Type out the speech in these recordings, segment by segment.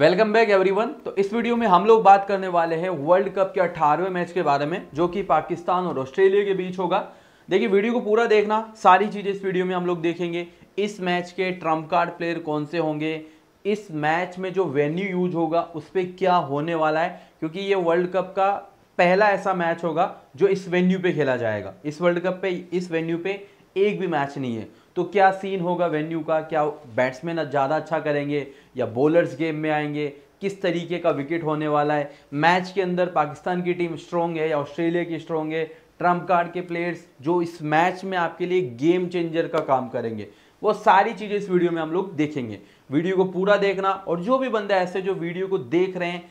welcome back everyone तो इस video में हम लोग बात करने वाले हैं वर्ल्ड कप के 18वें मैच के बारे में जो कि पाकिस्तान और ऑस्ट्रेलिया के बीच होगा देखिए वीडियो को पूरा देखना सारी चीज़ें इस वीडियो में हम लोग देखेंगे इस मैच के ट्रम्प कार्ड प्लेयर कौन से होंगे इस मैच में जो वेन्यू यूज होगा उस पर क्या होने वाला है क्योंकि ये वर्ल्ड कप का पहला ऐसा मैच होगा जो इस वेन्यू पे खेला जाएगा इस वर्ल्ड कप पे इस वेन्यू पे एक भी मैच नहीं है तो क्या सीन होगा वेन्यू का क्या बैट्समैन ज़्यादा अच्छा करेंगे या बॉलर्स गेम में आएंगे किस तरीके का विकेट होने वाला है मैच के अंदर पाकिस्तान की टीम स्ट्रॉन्ग है या ऑस्ट्रेलिया की स्ट्रॉन्ग है ट्रंप कार्ड के प्लेयर्स जो इस मैच में आपके लिए गेम चेंजर का काम करेंगे वो सारी चीज़ें इस वीडियो में हम लोग देखेंगे वीडियो को पूरा देखना और जो भी बंदा ऐसे जो वीडियो को देख रहे हैं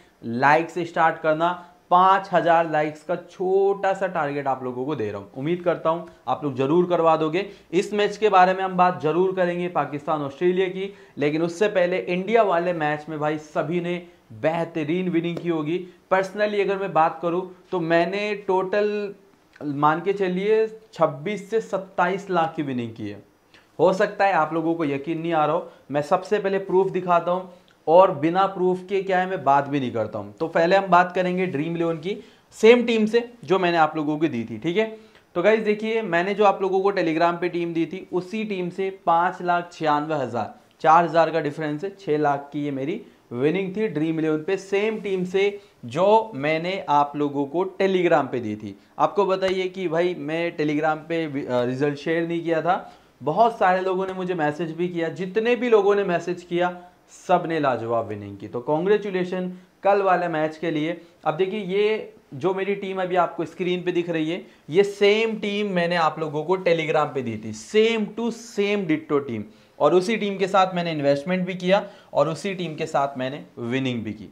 लाइक से स्टार्ट करना पाँच हज़ार लाइक्स का छोटा सा टारगेट आप लोगों को दे रहा हूँ उम्मीद करता हूँ आप लोग जरूर करवा दोगे इस मैच के बारे में हम बात जरूर करेंगे पाकिस्तान ऑस्ट्रेलिया की लेकिन उससे पहले इंडिया वाले मैच में भाई सभी ने बेहतरीन विनिंग की होगी पर्सनली अगर मैं बात करूँ तो मैंने टोटल मान के चलिए छब्बीस से सत्ताईस लाख की विनिंग की है हो सकता है आप लोगों को यकीन नहीं आ रहा हो मैं सबसे पहले प्रूफ दिखाता हूँ और बिना प्रूफ के क्या है मैं बात भी नहीं करता हूँ तो पहले हम बात करेंगे ड्रीम इलेवन की सेम टीम से जो मैंने आप लोगों की दी थी ठीक है तो गाइज देखिए मैंने जो आप लोगों को टेलीग्राम पे टीम दी थी उसी टीम से पाँच लाख छियानवे हज़ार चार हज़ार का डिफरेंस है छः लाख की ये मेरी विनिंग थी ड्रीम इलेवन पे सेम टीम से जो मैंने आप लोगों को टेलीग्राम पे दी थी आपको बताइए कि भाई मैं टेलीग्राम पे रिजल्ट शेयर नहीं किया था बहुत सारे लोगों ने मुझे मैसेज भी किया जितने भी लोगों ने मैसेज किया सब ने लाजवाब विनिंग की तो कॉन्ग्रेचुलेशन कल वाले मैच के लिए अब देखिए ये जो मेरी टीम अभी आपको स्क्रीन पे दिख रही है ये सेम टीम मैंने आप लोगों को टेलीग्राम पे दी थी same to same ditto team और उसी टीम के साथ मैंने इन्वेस्टमेंट भी किया और उसी टीम के साथ मैंने विनिंग भी की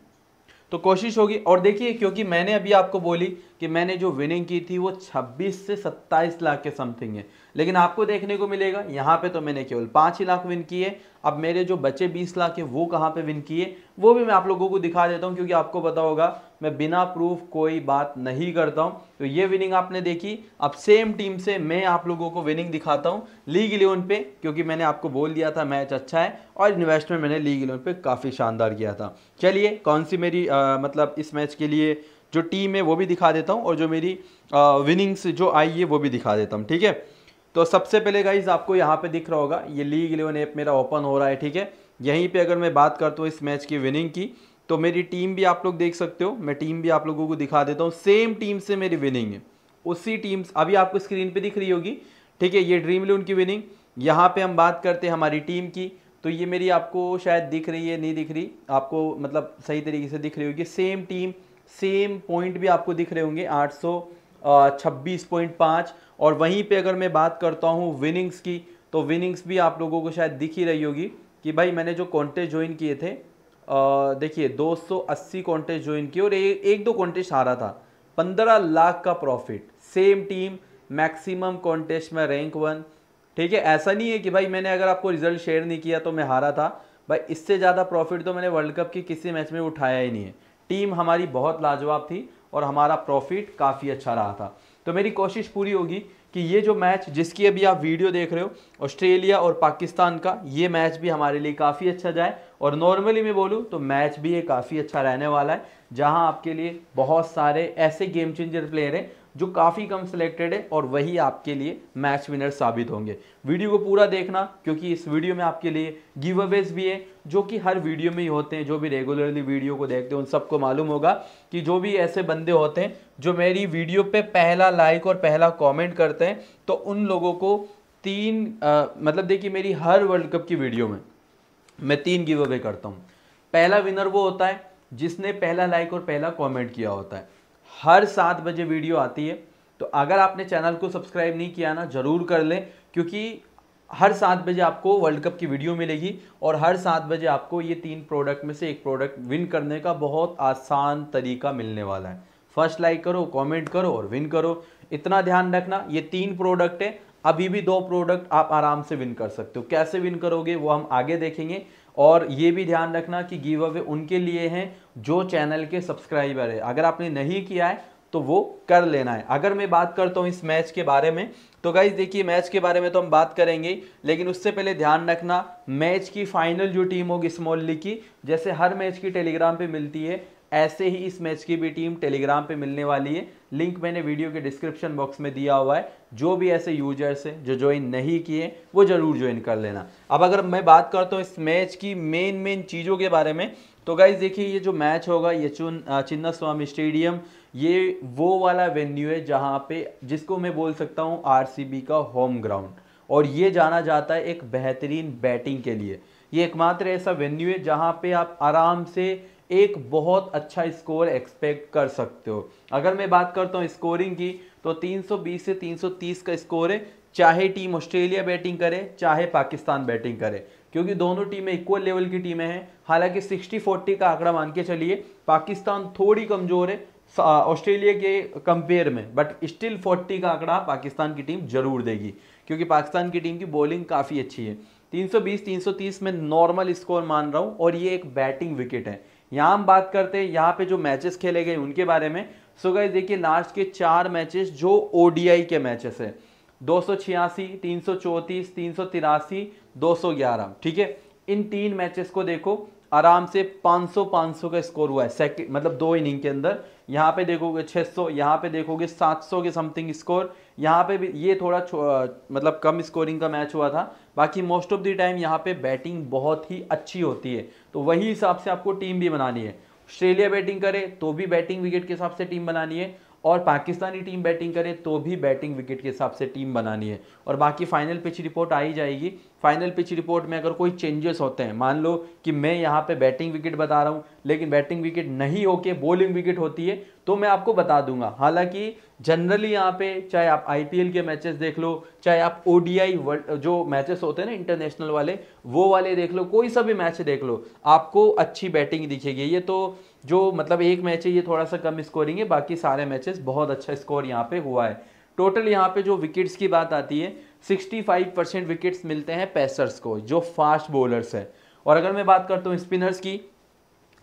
तो कोशिश होगी और देखिए क्योंकि मैंने अभी आपको बोली कि मैंने जो विनिंग की थी वो 26 से 27 लाख के समथिंग है लेकिन आपको देखने को मिलेगा यहाँ पे तो मैंने केवल पाँच ही लाख विन किए अब मेरे जो बचे 20 लाख है वो कहाँ पे विन किए वो भी मैं आप लोगों को दिखा देता हूँ क्योंकि आपको पता होगा मैं बिना प्रूफ कोई बात नहीं करता हूँ तो ये विनिंग आपने देखी अब सेम टीम से मैं आप लोगों को विनिंग दिखाता हूँ लीग इलेवन पे क्योंकि मैंने आपको बोल दिया था मैच अच्छा है और इन्वेस्टमेंट मैंने लीग इलेवन पर काफ़ी शानदार किया था चलिए कौन सी मेरी मतलब इस मैच के लिए जो टीम है वो भी दिखा देता हूँ और जो मेरी विनिंग्स जो आई है वो भी दिखा देता हूँ ठीक है तो सबसे पहले गाइज आपको यहाँ पे दिख रहा होगा ये लीग इलेवन ऐप मेरा ओपन हो रहा है ठीक है यहीं पे अगर मैं बात करता हूँ इस मैच की विनिंग की तो मेरी टीम भी आप लोग देख सकते हो मैं टीम भी आप लोगों को दिखा देता हूँ सेम टीम से मेरी विनिंग है उसी टीम अभी आपको स्क्रीन पर दिख रही होगी ठीक है ये ड्रीम इलेवन की विनिंग यहाँ पर हम बात करते हैं हमारी टीम की तो ये मेरी आपको शायद दिख रही है नहीं दिख रही आपको मतलब सही तरीके से दिख रही होगी सेम टीम सेम पॉइंट भी आपको दिख रहे होंगे आठ सौ और वहीं पे अगर मैं बात करता हूँ विनिंग्स की तो विनिंग्स भी आप लोगों को शायद दिख ही रही होगी कि भाई मैंने जो कॉन्टेस्ट ज्वाइन किए थे देखिए 280 कॉन्टेस्ट ज्वाइन किए और ए, एक दो कॉन्टेस्ट हारा था 15 लाख का profit same team maximum contest में रैंक वन ठीक है ऐसा नहीं है कि भाई मैंने अगर आपको रिजल्ट शेयर नहीं किया तो मैं हारा था भाई इससे ज़्यादा प्रॉफिट तो मैंने वर्ल्ड कप के किसी मैच में उठाया ही नहीं है टीम हमारी बहुत लाजवाब थी और हमारा प्रॉफिट काफ़ी अच्छा रहा था तो मेरी कोशिश पूरी होगी कि ये जो मैच जिसकी अभी आप वीडियो देख रहे हो ऑस्ट्रेलिया और पाकिस्तान का ये मैच भी हमारे लिए काफ़ी अच्छा जाए और नॉर्मली मैं बोलूँ तो मैच भी ये काफ़ी अच्छा रहने वाला है जहाँ आपके लिए बहुत सारे ऐसे गेम चेंजर प्लेयर हैं जो काफ़ी कम सिलेक्टेड है और वही आपके लिए मैच विनर साबित होंगे वीडियो को पूरा देखना क्योंकि इस वीडियो में आपके लिए गिव अवेज भी है जो कि हर वीडियो में ही होते हैं जो भी रेगुलरली वीडियो को देखते हैं उन सबको मालूम होगा कि जो भी ऐसे बंदे होते हैं जो मेरी वीडियो पर पहला लाइक और पहला कॉमेंट करते हैं तो उन लोगों को तीन आ, मतलब देखिए मेरी हर वर्ल्ड कप की वीडियो में मैं तीन गिव अवे करता हूँ पहला विनर वो होता है जिसने पहला लाइक और पहला कॉमेंट किया होता है हर सात बजे वीडियो आती है तो अगर आपने चैनल को सब्सक्राइब नहीं किया ना ज़रूर कर लें क्योंकि हर सात बजे आपको वर्ल्ड कप की वीडियो मिलेगी और हर सात बजे आपको ये तीन प्रोडक्ट में से एक प्रोडक्ट विन करने का बहुत आसान तरीका मिलने वाला है फर्स्ट लाइक करो कमेंट करो और विन करो इतना ध्यान रखना ये तीन प्रोडक्ट है अभी भी दो प्रोडक्ट आप आराम से विन कर सकते हो कैसे विन करोगे वो हम आगे देखेंगे और ये भी ध्यान रखना कि गिव अवे उनके लिए हैं जो चैनल के सब्सक्राइबर है अगर आपने नहीं किया है तो वो कर लेना है अगर मैं बात करता हूँ इस मैच के बारे में तो गाइज देखिए मैच के बारे में तो हम बात करेंगे लेकिन उससे पहले ध्यान रखना मैच की फाइनल जो टीम होगी स्मॉल लीग की जैसे हर मैच की टेलीग्राम पे मिलती है ऐसे ही इस मैच की भी टीम टेलीग्राम पे मिलने वाली है लिंक मैंने वीडियो के डिस्क्रिप्शन बॉक्स में दिया हुआ है जो भी ऐसे यूजर्स हैं जो ज्वाइन नहीं किए वो ज़रूर ज्वाइन कर लेना अब अगर मैं बात करता हूँ इस मैच की मेन मेन चीज़ों के बारे में तो गाइज देखिए ये जो मैच होगा ये चुन चिन्ना स्वामी स्टेडियम ये वो वाला वेन्यू है जहाँ पे जिसको मैं बोल सकता हूँ आर का होम ग्राउंड और ये जाना जाता है एक बेहतरीन बैटिंग के लिए ये एकमात्र ऐसा वेन्यू है जहाँ पे आप आराम से एक बहुत अच्छा स्कोर एक्सपेक्ट कर सकते हो अगर मैं बात करता हूँ स्कोरिंग की तो 320 से 330 का स्कोर है चाहे टीम ऑस्ट्रेलिया बैटिंग करे चाहे पाकिस्तान बैटिंग करे क्योंकि दोनों टीमें इक्वल लेवल की टीमें हैं हालांकि 60-40 का आंकड़ा मान के चलिए पाकिस्तान थोड़ी कमज़ोर है ऑस्ट्रेलिया के कंपेयर में बट स्टिल 40 का आंकड़ा पाकिस्तान की टीम जरूर देगी क्योंकि पाकिस्तान की टीम की बॉलिंग काफ़ी अच्छी है 320-330 में नॉर्मल स्कोर मान रहा हूँ और ये एक बैटिंग विकेट है यहाँ हम बात करते हैं यहाँ पे जो मैचेस खेले गए उनके बारे में सो गए देखिए लास्ट के चार मैचेस जो ओडीआई के मैचेस है दो सौ छियासी तीन सौ चौंतीस तीन सौ तिरासी दो सौ ग्यारह ठीक है इन तीन मैचेस को देखो आराम से 500 500 का स्कोर हुआ है सेकेंड मतलब दो इनिंग के अंदर यहाँ पे देखोगे 600 यहाँ पे देखोगे 700 के समथिंग स्कोर यहाँ पे भी ये थोड़ा मतलब कम स्कोरिंग का मैच हुआ था बाकी मोस्ट ऑफ द टाइम यहाँ पे बैटिंग बहुत ही अच्छी होती है तो वही हिसाब से आपको टीम भी बनानी है ऑस्ट्रेलिया बैटिंग करे तो भी बैटिंग विकेट के हिसाब से टीम बनानी है और पाकिस्तानी टीम बैटिंग करे तो भी बैटिंग विकेट के हिसाब से टीम बनानी है और बाकी फाइनल पिच रिपोर्ट आई जाएगी फाइनल पिच रिपोर्ट में अगर कोई चेंजेस होते हैं मान लो कि मैं यहाँ पे बैटिंग विकेट बता रहा हूँ लेकिन बैटिंग विकेट नहीं होके बॉलिंग विकेट होती है तो मैं आपको बता दूंगा हालांकि जनरली यहाँ पे चाहे आप आईपीएल के मैचेस देख लो चाहे आप ओडीआई जो मैचेस होते हैं ना इंटरनेशनल वाले वो वाले देख लो कोई सा भी मैच देख लो आपको अच्छी बैटिंग दिखेगी ये तो जो मतलब एक मैच है ये थोड़ा सा कम स्कोरिंग है बाकी सारे मैचेस बहुत अच्छा स्कोर यहाँ पे हुआ है टोटल यहाँ पे जो विकेट्स की बात आती है फाइव परसेंट विकेट्स मिलते हैं पैसर्स को जो फास्ट बॉलर्स है और अगर मैं बात करता हूँ स्पिनर्स की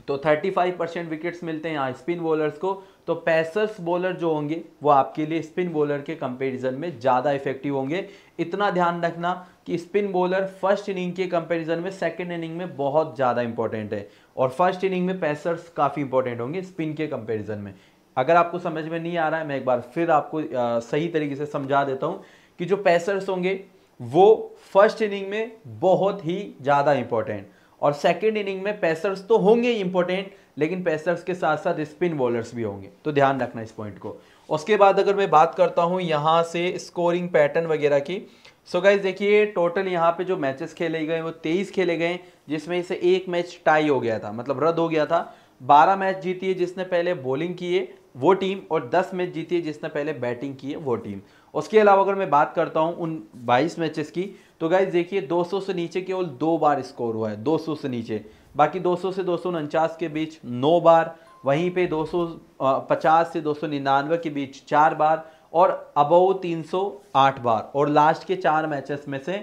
तो फाइव परसेंट विकेट्स मिलते हैं यहाँ स्पिन बॉलर्स को तो पैसर्स बॉलर जो होंगे वो आपके लिए स्पिन बॉलर के कंपैरिजन में ज़्यादा इफेक्टिव होंगे इतना ध्यान रखना कि स्पिन बॉलर फर्स्ट इनिंग के कंपैरिजन में सेकंड इनिंग में बहुत ज़्यादा इंपॉर्टेंट है और फर्स्ट इनिंग में पैसर्स काफ़ी इंपॉर्टेंट होंगे स्पिन के कंपेरिजन में अगर आपको समझ में नहीं आ रहा है मैं एक बार फिर आपको आ, सही तरीके से समझा देता हूँ कि जो पैसर्स होंगे वो फर्स्ट इनिंग में बहुत ही ज़्यादा इंपॉर्टेंट और सेकेंड इनिंग में पैसर्स तो होंगे ही इंपॉर्टेंट लेकिन पेसर्स के साथ साथ स्पिन बॉलर्स भी होंगे तो ध्यान रखना इस पॉइंट को उसके बाद अगर मैं बात करता हूँ यहाँ से स्कोरिंग पैटर्न वगैरह की सो गाइज देखिए टोटल यहाँ पे जो मैचेस खेले गए वो तेईस खेले गए जिसमें से एक मैच टाई हो गया था मतलब रद्द हो गया था बारह मैच जीती है जिसने पहले बॉलिंग किए वो टीम और दस मैच जीती है जिसने पहले बैटिंग की है वो टीम उसके अलावा अगर मैं बात करता हूँ उन 22 मैचेस की तो गाइज देखिए 200 से नीचे केवल दो बार स्कोर हुआ है 200 से नीचे बाकी 200 से दो के बीच नौ बार वहीं पे 250 से दो के बीच चार बार और अबव 308 बार और लास्ट के चार मैचेस में से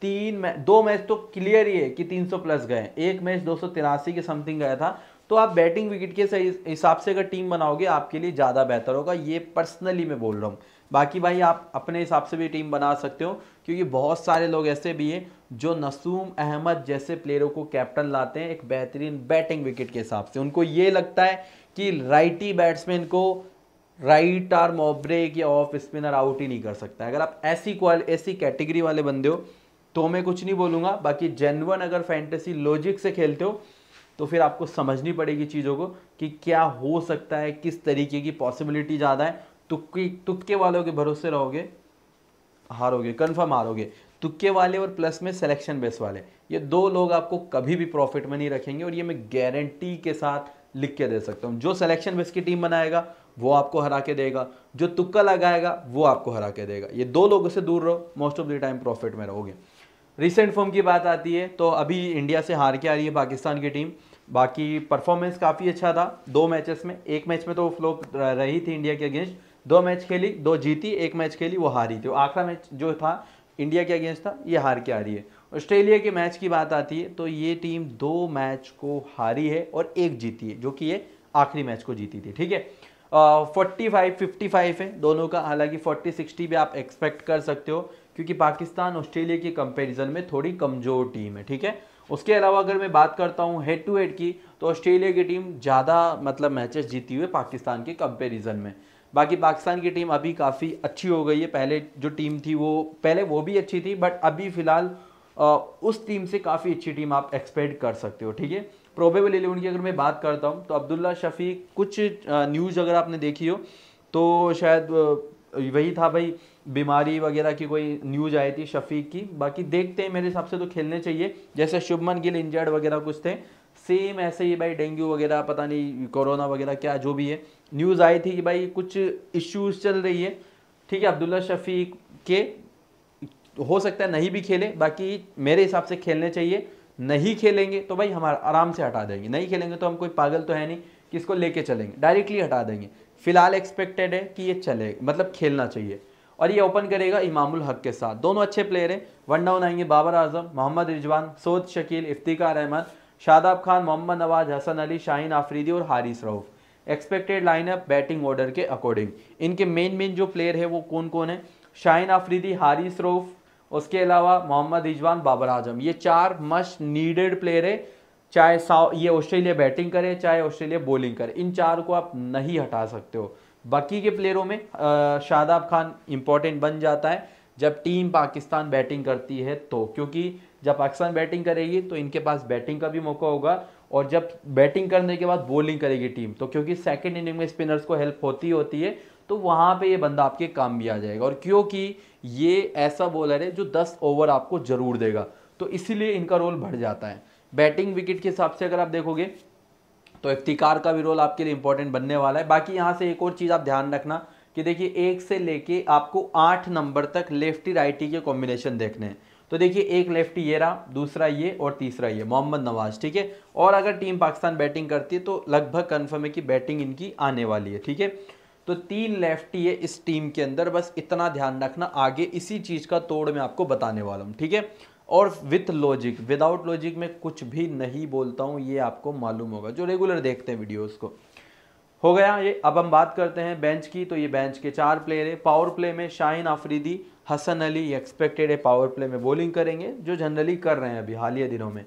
तीन मैच दो मैच तो क्लियर ही है कि 300 प्लस गए एक मैच दो के समथिंग गया था तो आप बैटिंग विकेट के हिसाब से अगर टीम बनाओगे आपके लिए ज़्यादा बेहतर होगा ये पर्सनली मैं बोल रहा हूँ बाकी भाई आप अपने हिसाब से भी टीम बना सकते हो क्योंकि बहुत सारे लोग ऐसे भी हैं जो नसूम अहमद जैसे प्लेयरों को कैप्टन लाते हैं एक बेहतरीन बैटिंग विकेट के हिसाब से उनको ये लगता है कि राइटी बैट्समैन को राइट आर्म ऑफ ब्रेक या ऑफ स्पिनर आउट ही नहीं कर सकता अगर आप ऐसी क्वाल ऐसी कैटेगरी वाले बंदे हो तो मैं कुछ नहीं बोलूँगा बाकी जेनवन अगर फैंटेसी लॉजिक से खेलते हो तो फिर आपको समझनी पड़ेगी चीज़ों को कि क्या हो सकता है किस तरीके की पॉसिबिलिटी ज़्यादा है तुक्की तुक्के वालों के भरोसे रहोगे हारोगे कन्फर्म हारोगे तुक्के वाले और प्लस में सेलेक्शन बेस वाले ये दो लोग आपको कभी भी प्रॉफिट में नहीं रखेंगे और ये मैं गारंटी के साथ लिख के दे सकता हूँ जो सिलेक्शन बेस की टीम बनाएगा वो आपको हरा के देगा जो तुक्का लगाएगा वो आपको हरा के देगा ये दो लोगों से दूर रहो most of the time profit में रहोगे रिसेंट फॉर्म की बात आती है तो अभी इंडिया से हार के आ रही है पाकिस्तान की टीम बाकी परफॉर्मेंस काफ़ी अच्छा था दो मैचेस में एक मैच में तो फ्लो रही थी इंडिया के अगेंस्ट दो मैच खेली दो जीती एक मैच खेली वो हारी थी आखिरा मैच जो था इंडिया के अगेंस्ट था ये हार के आ रही है ऑस्ट्रेलिया के मैच की बात आती है तो ये टीम दो मैच को हारी है और एक जीती है जो कि ये आखिरी मैच को जीती थी ठीक है फोर्टी फाइव फिफ्टी फाइव है दोनों का हालांकि फोर्टी सिक्सटी भी आप एक्सपेक्ट कर सकते हो क्योंकि पाकिस्तान ऑस्ट्रेलिया के कंपैरिजन में थोड़ी कमज़ोर टीम है ठीक है उसके अलावा अगर मैं बात करता हूँ हेड टू हेड की तो ऑस्ट्रेलिया की टीम ज़्यादा मतलब मैचेस जीती हुई पाकिस्तान के कंपेरिजन में बाकी पाकिस्तान की टीम अभी काफ़ी अच्छी हो गई है पहले जो टीम थी वो पहले वो भी अच्छी थी बट अभी फ़िलहाल उस टीम से काफ़ी अच्छी टीम आप एक्सपेक्ट कर सकते हो ठीक है प्रोबेबल इलेवन की अगर मैं बात करता हूँ तो अब्दुल्ला शफ़ी कुछ न्यूज़ अगर आपने देखी हो तो शायद वही था भाई बीमारी वगैरह की कोई न्यूज आई थी शफीक की बाकी देखते हैं मेरे हिसाब से तो खेलने चाहिए जैसे शुभमन गिल इंजर्ड वगैरह कुछ थे सेम ऐसे ही भाई डेंगू वगैरह पता नहीं कोरोना वगैरह क्या जो भी है न्यूज़ आई थी कि भाई कुछ इश्यूज चल रही है ठीक है अब्दुल्ला शफीक के हो सकता है नहीं भी खेले बाकी मेरे हिसाब से खेलने चाहिए नहीं खेलेंगे तो भाई हमारा आराम से हटा देंगे नहीं खेलेंगे तो हम कोई पागल तो है नहीं कि इसको लेके चलेंगे डायरेक्टली हटा देंगे फिलहाल एक्सपेक्टेड है कि ये चले मतलब खेलना चाहिए और ये ओपन करेगा इमामुल हक के साथ दोनों अच्छे प्लेयर हैं वन डाउन आएंगे बाबर आजम मोहम्मद रिजवान सोद शकील इफ्तिकार अहमद शादाब खान मोहम्मद नवाज हसन अली शाहीन आफरीदी और Haris Rauf expected lineup batting order के अकॉर्डिंग इनके मेन मेन जो प्लेयर है वो कौन कौन है शाहिन आफरीदी हारी श्रोफ उसके अलावा मोहम्मद रिजवान बाबर आजम ये चार मस्ट नीडेड प्लेयर है चाहे साउ ये ऑस्ट्रेलिया बैटिंग करे चाहे ऑस्ट्रेलिया बॉलिंग करे इन चार को आप नहीं हटा सकते हो बाकी के प्लेयरों में शादाब खान इंपॉर्टेंट बन जाता है जब टीम पाकिस्तान बैटिंग करती है तो क्योंकि जब पाकिस्तान बैटिंग करेगी तो इनके पास बैटिंग का भी मौका होगा और जब बैटिंग करने के बाद बॉलिंग करेगी टीम तो क्योंकि सेकेंड इनिंग में स्पिनर्स को हेल्प होती होती है तो वहाँ पे ये बंदा आपके काम भी आ जाएगा और क्योंकि ये ऐसा बॉलर है जो 10 ओवर आपको ज़रूर देगा तो इसीलिए इनका रोल बढ़ जाता है बैटिंग विकेट के हिसाब से अगर आप देखोगे तो इफ्तिकार का भी रोल आपके लिए इंपॉर्टेंट बनने वाला है बाकी यहाँ से एक और चीज़ आप ध्यान रखना कि देखिए एक से लेके आपको आठ नंबर तक लेफ्टी राइटी के कॉम्बिनेशन देखने हैं तो देखिए एक लेफ्टी ये रहा दूसरा ये और तीसरा ये मोहम्मद नवाज ठीक है और अगर टीम पाकिस्तान बैटिंग करती है तो लगभग कन्फर्म है कि बैटिंग इनकी आने वाली है ठीक है तो तीन लेफ्टी है इस टीम के अंदर बस इतना ध्यान रखना आगे इसी चीज़ का तोड़ मैं आपको बताने वाला हूँ ठीक है और विथ लॉजिक विदाउट लॉजिक मैं कुछ भी नहीं बोलता हूँ ये आपको मालूम होगा जो रेगुलर देखते हैं वीडियोस को हो गया ये अब हम बात करते हैं बेंच की तो ये बेंच के चार प्लेयर है पावर प्ले में शाहिन आफरीदी हसन अली एक्सपेक्टेड है पावर प्ले में बॉलिंग करेंगे जो जनरली कर रहे हैं अभी हालिया दिनों में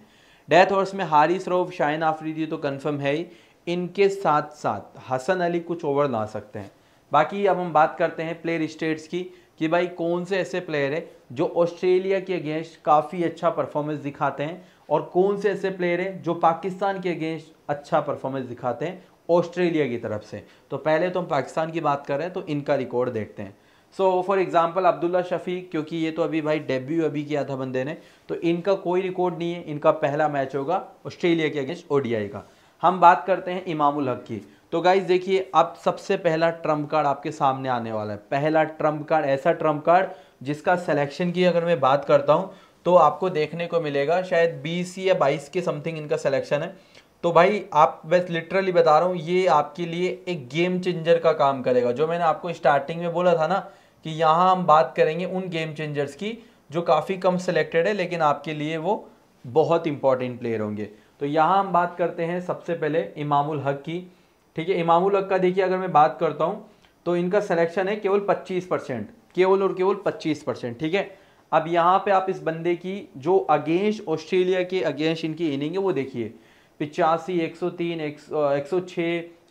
डेथ ओवर्स में हारिस रऊफ शाइन आफरीदी तो कन्फर्म है ही इनके साथ साथ हसन अली कुछ ओवर ला सकते हैं बाकी अब हम बात करते हैं प्लेयर स्टेट्स की कि भाई कौन से ऐसे प्लेयर है जो ऑस्ट्रेलिया के अगेंस्ट काफ़ी अच्छा परफॉर्मेंस दिखाते हैं और कौन से ऐसे प्लेयर हैं जो पाकिस्तान के अगेंस्ट अच्छा परफॉर्मेंस दिखाते हैं ऑस्ट्रेलिया की तरफ से तो पहले तो हम पाकिस्तान की बात कर रहे हैं तो इनका रिकॉर्ड देखते हैं so for example Abdullah Shafi क्योंकि ये तो अभी भाई डेब्यू अभी किया था बंदे ने तो इनका कोई रिकॉर्ड नहीं है इनका पहला मैच होगा ऑस्ट्रेलिया के अगेंस्ट ओडीआई का हम बात करते हैं इमामुल हक की तो गाइज देखिए अब सबसे पहला ट्रम्प कार्ड आपके सामने आने वाला है पहला ट्रम्प कार्ड ऐसा ट्रम्प कार्ड जिसका सिलेक्शन की अगर मैं बात करता हूँ तो आपको देखने को मिलेगा शायद बीस या बाईस के समथिंग इनका सिलेक्शन है तो भाई आप बस लिटरली बता रहा हूँ ये आपके लिए एक गेम चेंजर का काम करेगा जो मैंने आपको स्टार्टिंग में बोला था ना कि यहाँ हम बात करेंगे उन गेम चेंजर्स की जो काफ़ी कम सिलेक्टेड है लेकिन आपके लिए वो बहुत इंपॉर्टेंट प्लेयर होंगे तो यहाँ हम बात करते हैं सबसे पहले इमामुल हक की ठीक है इमामुल हक का देखिए अगर मैं बात करता हूँ तो इनका सिलेक्शन है केवल 25 परसेंट केवल और केवल 25 परसेंट ठीक है अब यहाँ पे आप इस बंदे की जो अगेंस्ट ऑस्ट्रेलिया के अगेंस्ट इनकी इनिंग है वो देखिए पिचासी एक सौ तीन एक सौ छः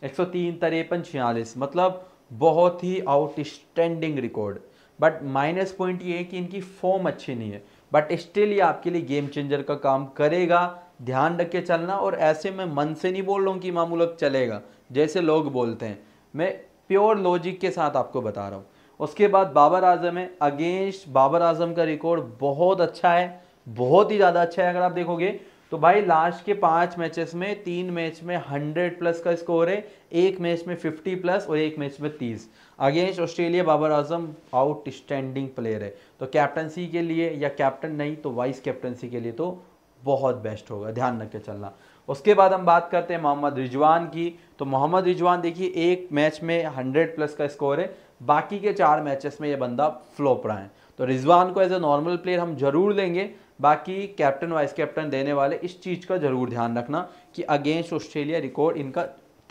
एक सौ तीन तिरपन छियालीस मतलब बहुत ही outstanding record but minus point ये है कि इनकी फॉर्म अच्छी नहीं है बट स्टिल ये आपके लिए गेम चेंजर का काम करेगा ध्यान रख के चलना और ऐसे मैं मन से नहीं बोल रहा हूँ कि मामूलक चलेगा जैसे लोग बोलते हैं मैं प्योर लॉजिक के साथ आपको बता रहा हूँ उसके बाद बाबर आजम है अगेंस्ट बाबर आजम का रिकॉर्ड बहुत अच्छा है बहुत ही ज़्यादा अच्छा है अगर आप देखोगे तो भाई लास्ट के पाँच मैचेस में तीन मैच में हंड्रेड प्लस का स्कोर है एक मैच में 50 प्लस और एक मैच में 30 against Australia Babar Azam outstanding player है तो कैप्टनसी के लिए या कैप्टन नहीं तो वाइस कैप्टनसी के लिए तो बहुत बेस्ट होगा ध्यान रख के चलना उसके बाद हम बात करते हैं मोहम्मद रिजवान की तो मोहम्मद रिजवान देखिए एक मैच में हंड्रेड प्लस का स्कोर है बाकी के चार मैचेस में ये बंदा फ्लोप रहा है तो रिजवान को एज ए नॉर्मल प्लेयर हम जरूर लेंगे बाकी कैप्टन वाइस कैप्टन देने वाले इस चीज़ का जरूर ध्यान रखना कि अगेंस्ट ऑस्ट्रेलिया रिकॉर्ड इनका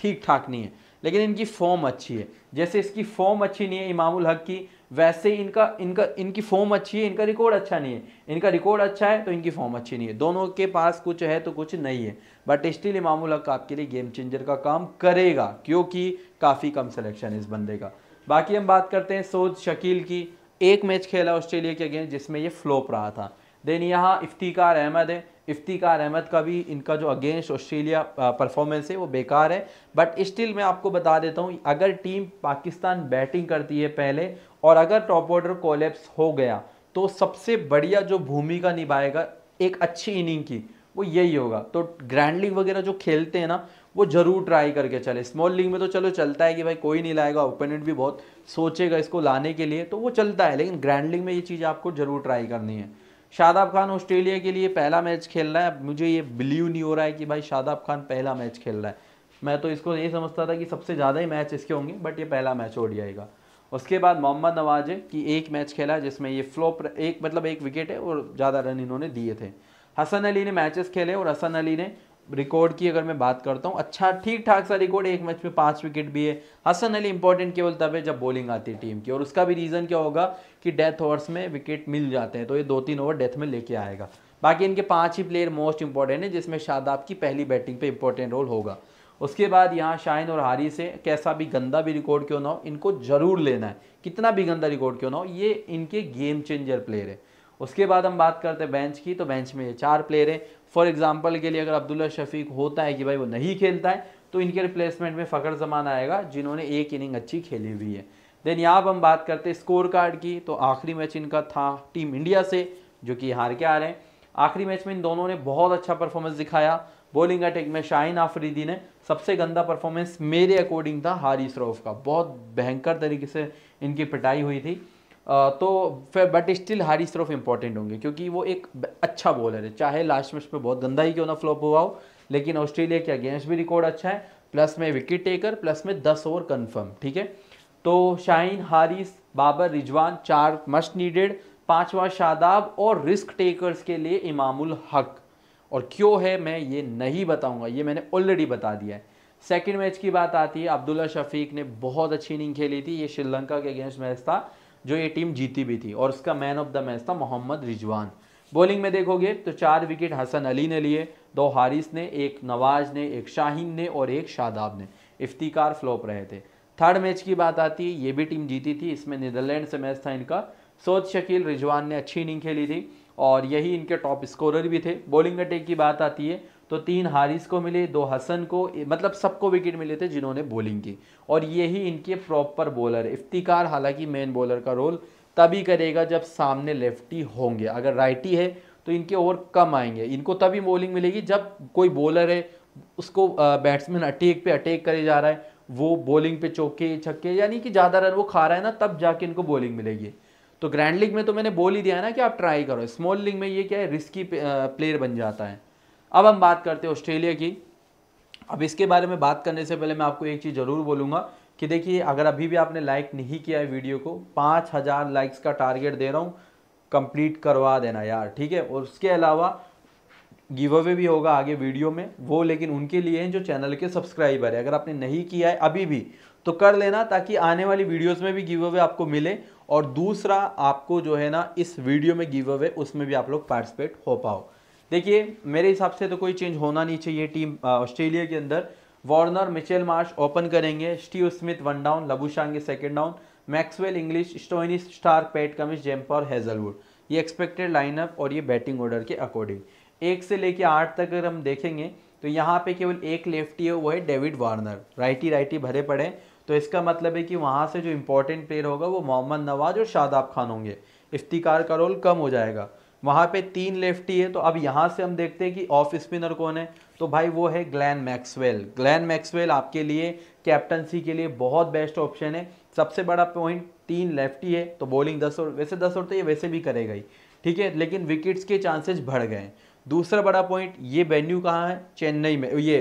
ठीक ठाक नहीं है लेकिन इनकी फॉर्म अच्छी है जैसे इसकी फॉर्म अच्छी नहीं है इमामुल हक की वैसे इनका इनका इनकी फॉर्म अच्छी है इनका रिकॉर्ड अच्छा नहीं है इनका रिकॉर्ड अच्छा है तो इनकी फॉर्म अच्छी नहीं है दोनों के पास कुछ है तो कुछ नहीं है बट स्टिल इमामुल हक आपके लिए गेम चेंजर का काम करेगा क्योंकि काफ़ी कम सलेक्शन इस बंदे का बाकी हम बात करते हैं सोज शकील की एक मैच खेला ऑस्ट्रेलिया के अगेंस्ट जिसमें ये फ्लोप रहा था देन यहाँ इफ्तिकार अहमद है इफ्तिकार अहमद का भी इनका जो अगेंस्ट ऑस्ट्रेलिया परफॉर्मेंस है वो बेकार है बट स्टिल मैं आपको बता देता हूँ अगर टीम पाकिस्तान बैटिंग करती है पहले और अगर टॉप ऑर्डर कोलेप्स हो गया तो सबसे बढ़िया जो भूमिका निभाएगा एक अच्छी इनिंग की वो यही होगा तो ग्रैंड लीग वगैरह जो खेलते हैं ना वो जरूर ट्राई करके चले स्मॉल लीग में तो चलो चलता है कि भाई कोई नहीं लाएगा ओपोनेंट भी बहुत सोचेगा इसको लाने के लिए तो वो चलता है लेकिन ग्रैंड लीग में ये चीज़ आपको जरूर ट्राई करनी है शादाब खान ऑस्ट्रेलिया के लिए पहला मैच खेल रहा है मुझे ये बिलीव नहीं हो रहा है कि भाई शादाब खान पहला मैच खेल रहा है मैं तो इसको ये समझता था कि सबसे ज़्यादा ही मैच इसके होंगे बट ये पहला मैच हो जाएगा उसके बाद मोहम्मद नवाज है कि एक मैच खेला जिसमें ये फ्लॉप एक मतलब एक विकेट है और ज़्यादा रन इन्होंने दिए थे हसन अली ने मैचेस खेले और हसन अली ने रिकॉर्ड की अगर मैं बात करता हूँ अच्छा ठीक ठाक सा रिकॉर्ड एक मैच में पाँच विकेट भी है हसन अली इंपॉर्टेंट केवल तब है जब बॉलिंग आती है टीम की और उसका भी रीज़न क्या होगा कि डेथ ओवर्स में विकेट मिल जाते हैं तो ये दो तीन ओवर डेथ में लेके आएगा बाकी इनके पाँच ही प्लेयर मोस्ट इंपॉर्टेंट है जिसमें शादाब की पहली बैटिंग पर इंपॉर्टेंट रोल होगा उसके बाद यहाँ शाइन और हारी से कैसा भी गंदा भी रिकॉर्ड क्यों ना हो इनको ज़रूर लेना है कितना भी गंदा रिकॉर्ड क्यों ना हो ये इनके गेम चेंजर प्लेयर है उसके बाद हम बात करते हैं बेंच की तो बेंच में ये चार प्लेयर हैं फॉर एग्जाम्पल के लिए अगर अब्दुल्ला शफीक होता है कि भाई वो नहीं खेलता है तो इनके रिप्लेसमेंट में फ़खर जमान आएगा जिन्होंने एक इनिंग अच्छी खेली हुई है देन यहाँ अब हम बात करते हैं स्कोर कार्ड की तो आखिरी मैच इनका था टीम इंडिया से जो कि हार के आ रहे हैं आखिरी मैच में इन दोनों ने बहुत अच्छा परफॉर्मेंस दिखाया बॉलिंग अटैक में शाहिन आफरीदी ने सबसे गंदा परफॉर्मेंस मेरे अकॉर्डिंग था हारी श्रॉफ़ का बहुत भयंकर तरीके से इनकी पिटाई हुई थी तो बट स्टिल हारिस सिर्फ इंपॉर्टेंट होंगे क्योंकि वो एक अच्छा बॉलर है चाहे लास्ट मैच में बहुत गंदा ही क्यों ना फ्लॉप हुआ हो लेकिन ऑस्ट्रेलिया के अगेंस्ट भी रिकॉर्ड अच्छा है प्लस में विकेट टेकर प्लस में दस ओवर कन्फर्म ठीक है तो शाइन हारिस बाबर रिजवान चार मस्ट नीडेड पांचवा शादाब और रिस्क टेकर्स के लिए इमामुल हक और क्यों है मैं ये नहीं बताऊंगा ये मैंने ऑलरेडी बता दिया है सेकेंड मैच की बात आती है अब्दुल्ला शफीक ने बहुत अच्छी इनिंग खेली थी ये श्रीलंका के अगेंस्ट मैच था जो ये टीम जीती भी थी और उसका मैन ऑफ द मैच था मोहम्मद रिजवान बॉलिंग में देखोगे तो चार विकेट हसन अली ने लिए दो हारिस ने एक नवाज ने एक शाहीन ने और एक शादाब ने इफ्तिकार फ्लॉप रहे थे थर्ड मैच की बात आती है ये भी टीम जीती थी इसमें नीदरलैंड से मैच था इनका सोद शकील रिजवान ने अच्छी इनिंग खेली थी और यही इनके टॉप स्कोरर भी थे बॉलिंग अटैक की बात आती है तो तीन हारिस को मिले दो हसन को मतलब सबको विकेट मिले थे जिन्होंने बॉलिंग की और यही इनके प्रॉपर बॉलर इफ्तिकार हालांकि मेन बॉलर का रोल तभी करेगा जब सामने लेफ्टी होंगे अगर राइटी है तो इनके ओवर कम आएंगे इनको तभी बॉलिंग मिलेगी जब कोई बॉलर है उसको बैट्समैन अटैक पे अटैक करे जा रहा है वो बॉलिंग पे चौके छक्के यानी कि ज़्यादा रन वो खा रहा है ना तब जाके इनको बॉलिंग मिलेगी तो ग्रैंड लीग में तो मैंने बोल ही दिया है ना कि आप ट्राई करो स्मॉल लीग में ये क्या है रिस्की प्लेयर बन जाता है अब हम बात करते हैं ऑस्ट्रेलिया की अब इसके बारे में बात करने से पहले मैं आपको एक चीज़ ज़रूर बोलूँगा कि देखिए अगर अभी भी आपने लाइक नहीं किया है वीडियो को पाँच हज़ार लाइक्स का टारगेट दे रहा हूँ कंप्लीट करवा देना यार ठीक है और उसके अलावा गिव अवे भी होगा आगे वीडियो में वो लेकिन उनके लिए हैं जो चैनल के सब्सक्राइबर है अगर आपने नहीं किया है अभी भी तो कर लेना ताकि आने वाली वीडियोज में भी गिव अवे आपको मिले और दूसरा आपको जो है ना इस वीडियो में गिव अवे उसमें भी आप लोग पार्टिसिपेट हो पाओ देखिए मेरे हिसाब से तो कोई चेंज होना नहीं चाहिए टीम ऑस्ट्रेलिया के अंदर वार्नर मिचेल मार्श ओपन करेंगे Steve Smith one down Labuschagne second down Maxwell Inglis Stoinis Starc Pat Cummins Zampa और हेजलवुड ये एक्सपेक्टेड लाइनअप और ये बैटिंग ऑर्डर के अकॉर्डिंग एक से लेके आठ तक अगर हम देखेंगे तो यहाँ पे केवल एक लेफ्टी है वो है डेविड वार्नर राइटी राइटी भरे पड़े तो इसका मतलब है कि वहाँ से जो इम्पोर्टेंट प्लेयर होगा वो मोहम्मद नवाज और शादाब खान होंगे इफ्तिकार का रोल कम हो जाएगा वहाँ पे तीन लेफ्टी है तो अब यहाँ से हम देखते हैं कि ऑफ स्पिनर कौन है तो भाई वो है ग्लैन मैक्सवेल ग्लैन मैक्सवेल आपके लिए कैप्टनसी के लिए बहुत बेस्ट ऑप्शन है सबसे बड़ा पॉइंट तीन लेफ्टी है तो बॉलिंग दस और वैसे दस और तो ये वैसे भी करेगा ही ठीक है लेकिन विकेट्स के चांसेस बढ़ गए दूसरा बड़ा पॉइंट ये वेन्यू कहाँ है चेन्नई में ये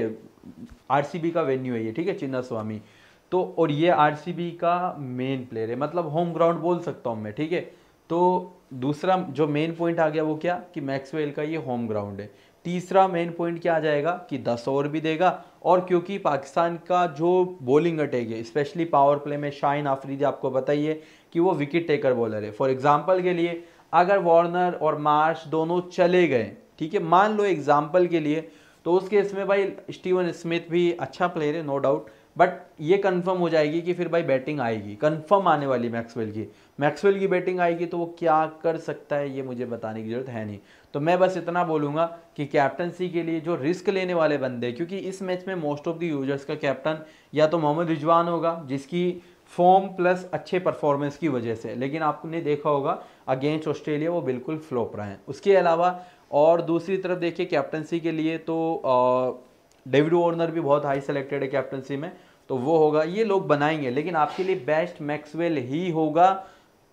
आर का वेन्यू है ये ठीक है चिन्ना स्वामी तो और ये आर का मेन प्लेयर है मतलब होम ग्राउंड बोल सकता हूँ मैं ठीक है तो दूसरा जो मेन पॉइंट आ गया वो क्या कि मैक्सवेल का ये होम ग्राउंड है तीसरा मेन पॉइंट क्या आ जाएगा कि दस ओवर भी देगा और क्योंकि पाकिस्तान का जो बॉलिंग अटैक है स्पेशली पावर प्ले में शाइन आफरीदी आपको बताइए कि वो विकेट टेकर बॉलर है फॉर एग्जाम्पल के लिए अगर वार्नर और मार्श दोनों चले गए ठीक है मान लो एग्जाम्पल के लिए तो उस केस में भाई स्टीवन स्मिथ भी अच्छा प्लेयर है नो डाउट बट ये कंफर्म हो जाएगी कि फिर भाई बैटिंग आएगी कंफर्म आने वाली मैक्सवेल की मैक्सवेल की बैटिंग आएगी तो वो क्या कर सकता है ये मुझे बताने की ज़रूरत है नहीं तो मैं बस इतना बोलूँगा कि कैप्टनसी के लिए जो रिस्क लेने वाले बंदे क्योंकि इस मैच में मोस्ट ऑफ द यूजर्स का कैप्टन या तो मोहम्मद रिजवान होगा जिसकी फॉर्म प्लस अच्छे परफॉर्मेंस की वजह से लेकिन आपने देखा होगा अगेंस्ट ऑस्ट्रेलिया वो बिल्कुल फ्लोप रहे हैं उसके अलावा और दूसरी तरफ देखिए कैप्टनसी के लिए तो डेविड वॉर्नर भी बहुत हाई सेलेक्टेड है कैप्टनसी में तो वो होगा ये लोग बनाएंगे लेकिन आपके लिए बेस्ट मैक्सवेल ही होगा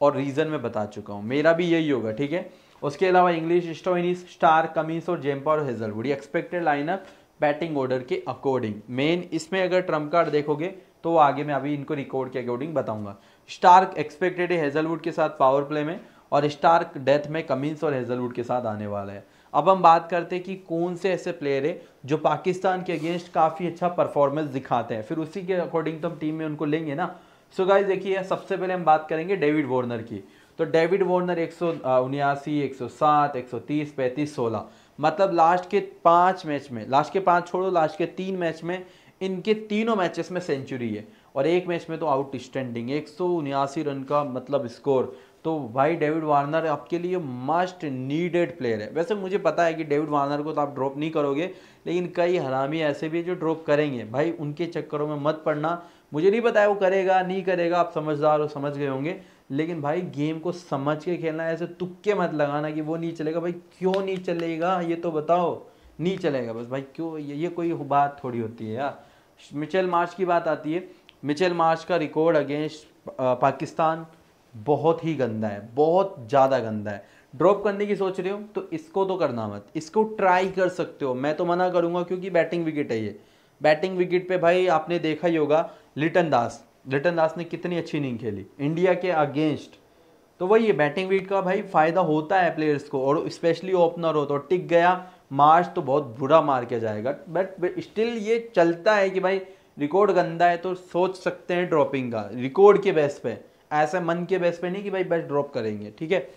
और रीज़न मैं बता चुका हूँ मेरा भी यही होगा ठीक है उसके अलावा इंग्लिश स्टोइनिस स्टार कमिंस और जेम्पा और Hazlewood expected lineup batting order के अकॉर्डिंग मेन इसमें अगर ट्रम्प कार्ड देखोगे तो आगे मैं अभी इनको रिकॉर्ड के अकॉर्डिंग बताऊंगा स्टार्क एक्सपेक्टेड है हेजलवुड के साथ पावर प्ले में और स्टार्क डेथ में कमिंस और हेजलवुड के साथ आने वाला है अब हम बात करते हैं कि कौन से ऐसे प्लेयर है जो पाकिस्तान के अगेंस्ट काफ़ी अच्छा परफॉर्मेंस दिखाते हैं फिर उसी के अकॉर्डिंग तो हम टीम में उनको लेंगे ना सो गाइज देखिए सबसे पहले हम बात करेंगे डेविड वॉर्नर की तो डेविड वार्नर एक सौ उन्यासी एक सौ सात एक सौ तीस पैंतीस सोलह मतलब लास्ट के पाँच मैच में लास्ट के पाँच छोड़ो लास्ट के तीन मैच में इनके तीनों मैचेस में सेंचुरी है और एक मैच में तो आउट स्टैंडिंग एक सौ उन्यासी रन का मतलब स्कोर तो भाई डेविड वार्नर आपके लिए मस्ट नीडेड प्लेयर है वैसे मुझे पता है कि डेविड वार्नर को तो आप ड्रॉप नहीं करोगे लेकिन कई हरामी ऐसे भी जो ड्रॉप करेंगे भाई उनके चक्करों में मत पड़ना मुझे नहीं पता है वो करेगा नहीं करेगा आप समझदार हो समझ गए होंगे लेकिन भाई गेम को समझ के खेलना ऐसे तुक्के मत लगाना कि वो नहीं चलेगा भाई क्यों नहीं चलेगा ये तो बताओ नहीं चलेगा बस भाई क्यों ये, ये कोई बात थोड़ी होती है यार मिचेल मार्च की बात आती है मिचेल मार्च का रिकॉर्ड अगेंस्ट पाकिस्तान बहुत ही गंदा है बहुत ज़्यादा गंदा है ड्रॉप करने की सोच रहे हो तो इसको तो करना मत इसको ट्राई कर सकते हो मैं तो मना करूँगा क्योंकि बैटिंग विकेट है ये बैटिंग विकेट पे भाई आपने देखा ही होगा लिटन दास लिटन दास ने कितनी अच्छी इनिंग खेली इंडिया के अगेंस्ट तो वही है बैटिंग विकेट का भाई फ़ायदा होता है प्लेयर्स को और स्पेशली ओपनर हो तो टिक गया मार्च तो बहुत बुरा मार के जाएगा बट स्टिल ये चलता है कि भाई रिकॉर्ड गंदा है तो सोच सकते हैं ड्रॉपिंग का रिकॉर्ड के बेस पर ऐसे मन के बेस पे नहीं कि भाई बस ड्रॉप करेंगे ठीक है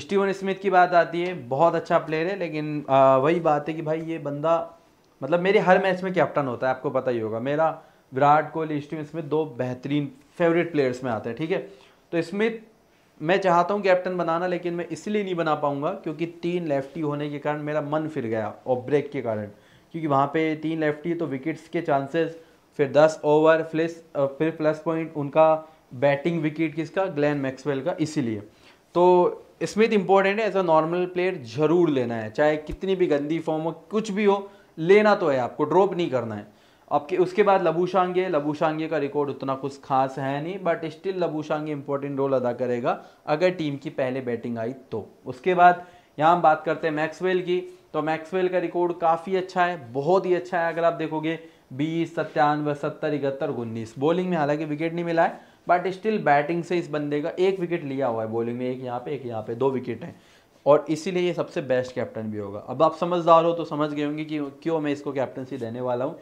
स्टीवन स्मिथ की बात आती है बहुत अच्छा प्लेयर है लेकिन आ, वही बात है कि भाई ये बंदा मतलब मेरे हर मैच में कैप्टन होता है आपको पता ही होगा मेरा विराट कोहली स्टीवन स्मिथ दो बेहतरीन फेवरेट प्लेयर्स में आते हैं ठीक है तो स्मिथ मैं चाहता हूँ कैप्टन बनाना लेकिन मैं इसलिए नहीं बना पाऊँगा क्योंकि तीन लेफ्टी होने के कारण मेरा मन फिर गया और ब्रेक के कारण क्योंकि वहाँ पे तीन लेफ्टी तो विकेट्स के चांसेस फिर दस ओवर फ्लिस फिर प्लस पॉइंट उनका बैटिंग विकेट किसका ग्लैन मैक्सवेल का इसीलिए तो स्मिथ इंपॉर्टेंट है एज अ नॉर्मल प्लेयर जरूर लेना है चाहे कितनी भी गंदी फॉर्म हो कुछ भी हो लेना तो है आपको ड्रॉप नहीं करना है आपके उसके बाद लबूशांगे लबूशांगे का रिकॉर्ड उतना कुछ खास है नहीं but still Labuschagne important role अदा करेगा अगर टीम की पहले बैटिंग आई तो उसके बाद यहाँ हम बात करते हैं मैक्सवेल की तो मैक्सवेल का रिकॉर्ड काफ़ी अच्छा है बहुत ही अच्छा है अगर आप देखोगे बीस सत्तानवे सत्तर इकहत्तर उन्नीस बॉलिंग में हालांकि विकेट नहीं मिला है बट स्टिल बैटिंग से इस बंदे का एक विकेट लिया हुआ है बॉलिंग में एक यहाँ पे एक यहाँ पे दो विकेट हैं और इसीलिए ये सबसे बेस्ट कैप्टन भी होगा अब आप समझदार हो तो समझ गए होंगे कि क्यों मैं इसको कैप्टनसी देने वाला हूँ